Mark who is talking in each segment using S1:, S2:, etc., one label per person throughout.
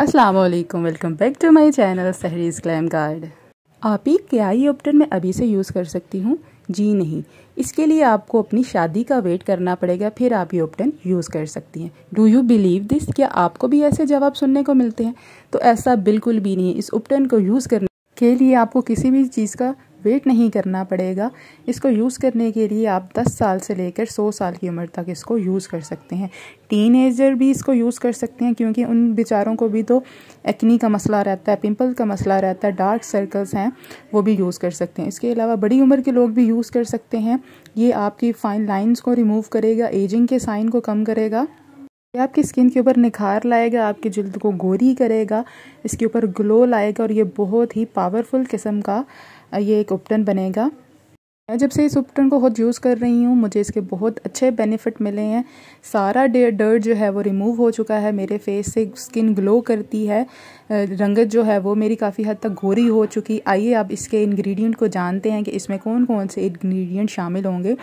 S1: अस्सलाम वालेकुम welcome back to my channel Sahreez क्लैम गार्ड आप ही क्या ही ऑप्टन मैं अभी से यूज़ कर सकती हूँ जी नहीं इसके लिए आपको अपनी शादी का वेट करना पड़ेगा फिर आप ये ऑप्टन यूज़ कर सकती हैं डू यू बिलीव दिस क्या आपको भी ऐसे जवाब सुनने को मिलते हैं तो ऐसा बिल्कुल भी नहीं है इस ऑप्टन को यूज़ करने के लिए आपको किसी भी चीज़ का वेट नहीं करना पड़ेगा इसको यूज़ करने के लिए आप 10 साल से लेकर 100 साल की उम्र तक इसको यूज़ कर सकते हैं टीन भी इसको यूज़ कर सकते हैं क्योंकि उन बेचारों को भी तो एक्नी का मसला रहता है पिंपल का मसला रहता है डार्क सर्कल्स हैं वो भी यूज़ कर सकते हैं इसके अलावा बड़ी उम्र के लोग भी यूज़ कर सकते हैं ये आपकी फाइन लाइन्स को रिमूव करेगा एजिंग के साइन को कम करेगा ये आपकी स्किन के ऊपर निखार लाएगा आपकी जल्द को गोरी करेगा इसके ऊपर ग्लो लाएगा और ये बहुत ही पावरफुल किस्म का ये एक उपटन बनेगा मैं जब से इस उपटन को बहुत यूज़ कर रही हूँ मुझे इसके बहुत अच्छे बेनिफिट मिले हैं सारा डे डर्ट जो है वो रिमूव हो चुका है मेरे फेस से स्किन ग्लो करती है रंगत जो है वो मेरी काफ़ी हद तक गोरी हो चुकी आइए आप इसके इंग्रेडिएंट को जानते हैं कि इसमें कौन कौन से इंग्रेडिएंट शामिल होंगे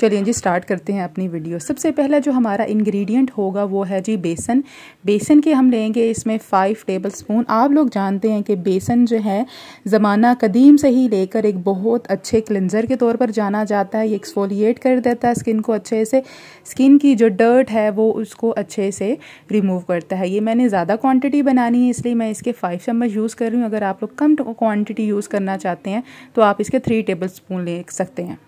S1: चलिए जी स्टार्ट करते हैं अपनी वीडियो सबसे पहला जो हमारा इंग्रेडिएंट होगा वो है जी बेसन बेसन के हम लेंगे इसमें फ़ाइव टेबल स्पून आप लोग जानते हैं कि बेसन जो है ज़माना कदीम से ही लेकर एक बहुत अच्छे क्लेंजर के तौर पर जाना जाता है ये एक्सफोलिएट कर देता है स्किन को अच्छे से स्किन की जो डर्ट है वो उसको अच्छे से रिमूव करता है ये मैंने ज़्यादा क्वान्टिटी बनानी है इसलिए मैं इसके फाइव चम्मच यूज़ कर रही हूँ अगर आप लोग कम क्वांटिटी यूज़ करना चाहते हैं तो आप इसके थ्री टेबल स्पून ले सकते हैं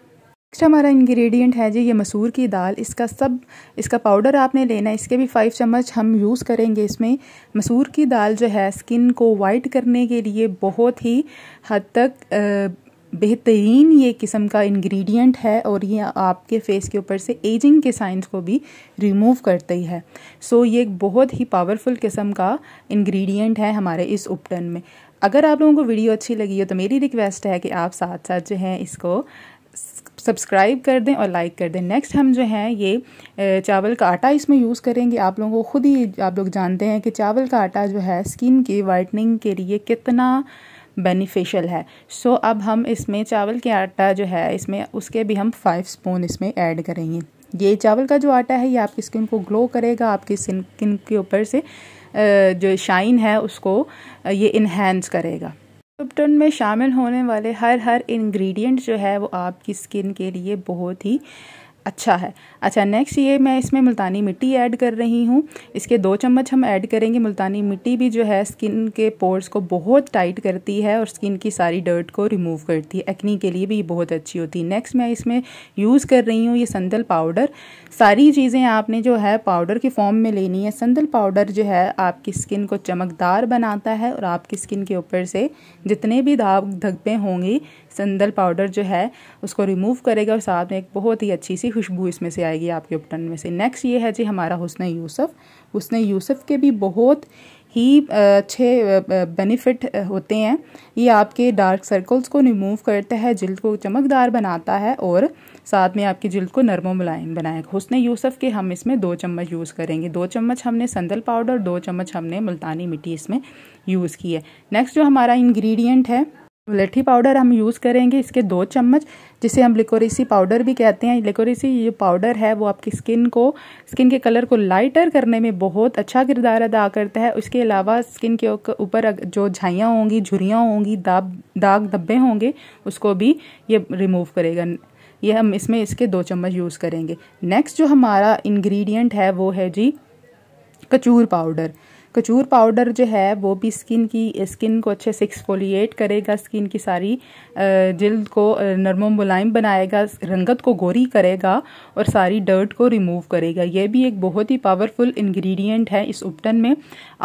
S1: नेक्स्ट हमारा इंग्रेडिएंट है जी ये मसूर की दाल इसका सब इसका पाउडर आपने लेना है इसके भी फाइव चम्मच हम यूज़ करेंगे इसमें मसूर की दाल जो है स्किन को वाइट करने के लिए बहुत ही हद तक आ, बेहतरीन ये किस्म का इंग्रेडिएंट है और ये आपके फेस के ऊपर से एजिंग के साइंस को भी रिमूव करती है सो so, ये एक बहुत ही पावरफुल किस्म का इंग्रेडिएंट है हमारे इस उपटन में अगर आप लोगों को वीडियो अच्छी लगी हो तो मेरी रिक्वेस्ट है कि आप साथ साथ जो है इसको सब्सक्राइब कर दें और लाइक कर दें नेक्स्ट हम जो है ये चावल का आटा इसमें यूज़ करेंगे आप लोगों को खुद ही आप लोग जानते हैं कि चावल का आटा जो है स्किन की वाइटनिंग के लिए कितना बेनिफिशियल है सो so, अब हम इसमें चावल के आटा जो है इसमें उसके भी हम फाइव स्पून इसमें ऐड करेंगे ये चावल का जो आटा है ये आपकी स्किन को ग्लो करेगा आपकी स्किन के ऊपर से जो शाइन है उसको ये इन्हेंस करेगा उपटन में शामिल होने वाले हर हर इंग्रेडिएंट जो है वो आपकी स्किन के लिए बहुत ही अच्छा है अच्छा नेक्स्ट ये मैं इसमें मुल्तानी मिट्टी ऐड कर रही हूँ इसके दो चम्मच हम ऐड करेंगे मुल्तानी मिट्टी भी जो है स्किन के पोर्स को बहुत टाइट करती है और स्किन की सारी डर्ट को रिमूव करती है एक्नी के लिए भी बहुत अच्छी होती है नेक्स्ट मैं इसमें यूज़ कर रही हूँ ये संदल पाउडर सारी चीज़ें आपने जो है पाउडर के फॉर्म में लेनी है संदल पाउडर जो है आपकी स्किन को चमकदार बनाता है और आपकी स्किन के ऊपर से जितने भी दाग धब्बे होंगी संदल पाउडर जो है उसको रिमूव करेगा और साथ में एक बहुत ही अच्छी सी खुशबू इसमें से आएगी आपके उपटन में से नेक्स्ट ये है जी हमारा हुसन यूसुफ हुसन यूसुफ के भी बहुत ही अच्छे बेनिफिट होते हैं ये आपके डार्क सर्कल्स को रिमूव करता है जल्द को चमकदार बनाता है और साथ में आपकी जल्द को नरम मुलायम बनाएगा हुसन यूसुफ के हम इसमें दो चम्मच यूज़ करेंगे दो चम्मच हमने संदल पाउडर दो चम्मच हमने मुल्तानी मिट्टी इसमें यूज़ की है नेक्स्ट जो हमारा इंग्रेडिएंट है लेठी पाउडर हम यूज़ करेंगे इसके दो चम्मच जिसे हम लिकोरेसी पाउडर भी कहते हैं लिकोरेसी ये पाउडर है वो आपकी स्किन को स्किन के कलर को लाइटर करने में बहुत अच्छा किरदार अदा करता है उसके अलावा स्किन के ऊपर जो झाइयाँ होंगी झुरियाँ होंगी दाब दाग धब्बे होंगे उसको भी ये रिमूव करेगा ये हम इसमें इसके दो चम्मच यूज़ करेंगे नेक्स्ट जो हमारा इन्ग्रीडियंट है वो है जी कचूर पाउडर कचूर पाउडर जो है वो भी स्किन की स्किन को अच्छे से एक्सफोलिएट करेगा स्किन की सारी जल्द को नरमो मुलायम बनाएगा रंगत को गोरी करेगा और सारी डर्ट को रिमूव करेगा ये भी एक बहुत ही पावरफुल इंग्रेडिएंट है इस उपटन में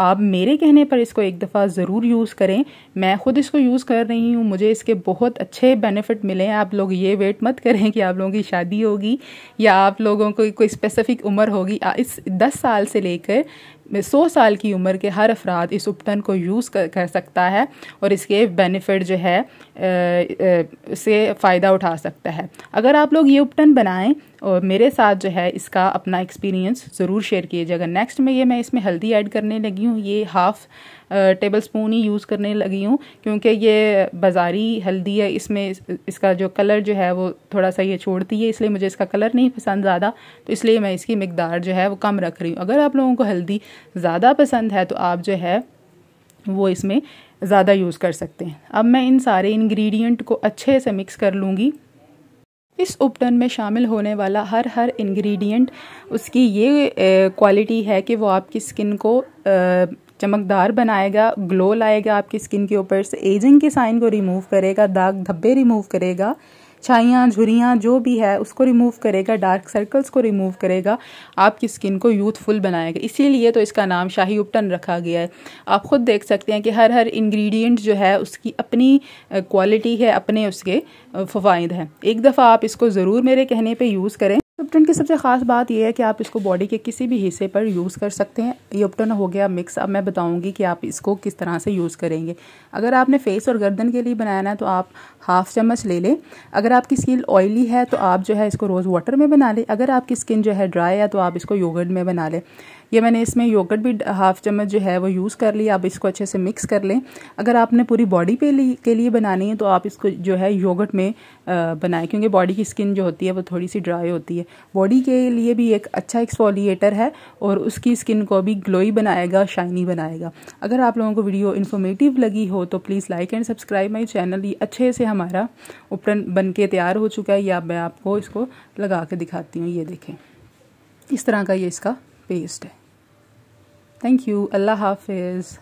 S1: आप मेरे कहने पर इसको एक दफ़ा ज़रूर यूज़ करें मैं ख़ुद इसको यूज़ कर रही हूँ मुझे इसके बहुत अच्छे बेनिफिट मिले आप लोग ये वेट मत करें कि आप लोगों की शादी होगी या आप लोगों को कोई स्पेसिफ़िक उम्र होगी इस दस साल से लेकर में सौ साल की उम्र के हर अफराद इस उपटन को यूज़ कर, कर सकता है और इसके बेनिफिट जो है से फ़ायदा उठा सकता है अगर आप लोग ये उपटन बनाएं और मेरे साथ जो है इसका अपना एक्सपीरियंस ज़रूर शेयर कीजिएगा नेक्स्ट में ये मैं इसमें हल्दी ऐड करने लगी हूँ ये हाफ़ टेबल स्पून ही यूज़ करने लगी हूँ क्योंकि ये बाज़ारी हल्दी है इसमें इसका जो कलर जो है वो थोड़ा सा ये छोड़ती है इसलिए मुझे इसका कलर नहीं पसंद ज़्यादा तो इसलिए मैं इसकी मकदार जो है वो कम रख रही हूँ अगर आप लोगों को हल्दी ज़्यादा पसंद है तो आप जो है वो इसमें ज़्यादा यूज़ कर सकते हैं अब मैं इन सारे इंग्रेडिएंट को अच्छे से मिक्स कर लूँगी इस उपटन में शामिल होने वाला हर हर इंग्रेडिएंट उसकी ये क्वालिटी है कि वो आपकी स्किन को चमकदार बनाएगा ग्लो लाएगा आपकी स्किन के ऊपर से एजिंग के साइन को रिमूव करेगा दाग धब्बे रिमूव करेगा छाइयाँ झुरियाँ जो भी है उसको रिमूव करेगा डार्क सर्कल्स को रिमूव करेगा आपकी स्किन को यूथफुल बनाएगा इसीलिए तो इसका नाम शाही उपटन रखा गया है आप ख़ुद देख सकते हैं कि हर हर इंग्रेडिएंट जो है उसकी अपनी क्वालिटी है अपने उसके फ़वाद हैं एक दफ़ा आप इसको ज़रूर मेरे कहने पर यूज़ करें उपटन की सबसे ख़ास बात यह है कि आप इसको बॉडी के किसी भी हिस्से पर यूज़ कर सकते हैं ये उपटन हो गया मिक्स अब मैं बताऊंगी कि आप इसको किस तरह से यूज़ करेंगे अगर आपने फेस और गर्दन के लिए बनाना है तो आप हाफ़ चम्मच ले लें अगर आपकी स्किन ऑयली है तो आप जो है इसको रोज़ वाटर में बना लें अगर आपकी स्किन जो है ड्राई है तो आप इसको योगर्ट में बना लें ये मैंने इसमें योगर्ट भी हाफ़ चम्मच जो है वो यूज़ कर ली आप इसको अच्छे से मिक्स कर लें अगर आपने पूरी बॉडी पे ली के लिए बनानी है तो आप इसको जो है योगर्ट में बनाएं क्योंकि बॉडी की स्किन जो होती है वो थोड़ी सी ड्राई होती है बॉडी के लिए भी एक अच्छा एक्सफोलिएटर है और उसकी स्किन को भी ग्लोई बनाएगा शाइनी बनाएगा अगर आप लोगों को वीडियो इन्फॉर्मेटिव लगी हो तो please like and subscribe my channel ये अच्छे से हमारा उपरन बन के तैयार हो चुका है या मैं आपको इसको लगा के दिखाती हूँ ये देखें इस तरह का ये इसका पेस्ट है थैंक यू अल्लाह हाफिज़